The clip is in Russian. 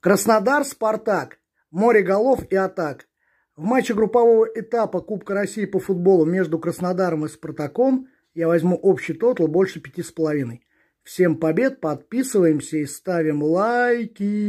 Краснодар, Спартак, море голов и атак. В матче группового этапа Кубка России по футболу между Краснодаром и Спартаком я возьму общий тотал больше пяти с половиной. Всем побед, подписываемся и ставим лайки.